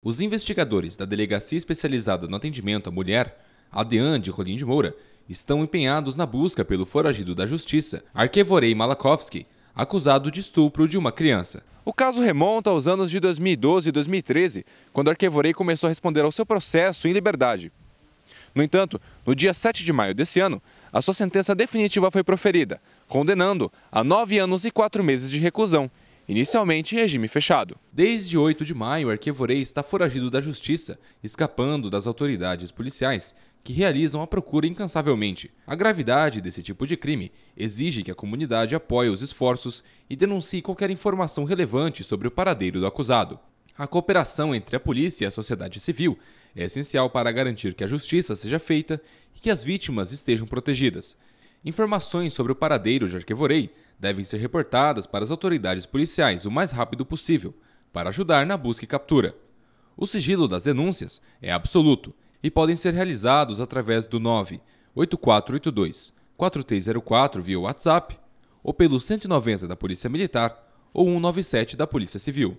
Os investigadores da Delegacia Especializada no Atendimento à Mulher, ADEAN de Rolim de Moura, estão empenhados na busca pelo foragido da justiça, Arkevorei Malakowski, acusado de estupro de uma criança. O caso remonta aos anos de 2012 e 2013, quando Arkevorei começou a responder ao seu processo em liberdade. No entanto, no dia 7 de maio desse ano, a sua sentença definitiva foi proferida, condenando a nove anos e quatro meses de reclusão inicialmente em regime fechado. Desde 8 de maio, Arquivorei está foragido da justiça, escapando das autoridades policiais que realizam a procura incansavelmente. A gravidade desse tipo de crime exige que a comunidade apoie os esforços e denuncie qualquer informação relevante sobre o paradeiro do acusado. A cooperação entre a polícia e a sociedade civil é essencial para garantir que a justiça seja feita e que as vítimas estejam protegidas. Informações sobre o paradeiro de Arquevorei devem ser reportadas para as autoridades policiais o mais rápido possível, para ajudar na busca e captura. O sigilo das denúncias é absoluto e podem ser realizados através do 98482 4304 via WhatsApp ou pelo 190 da Polícia Militar ou 197 da Polícia Civil.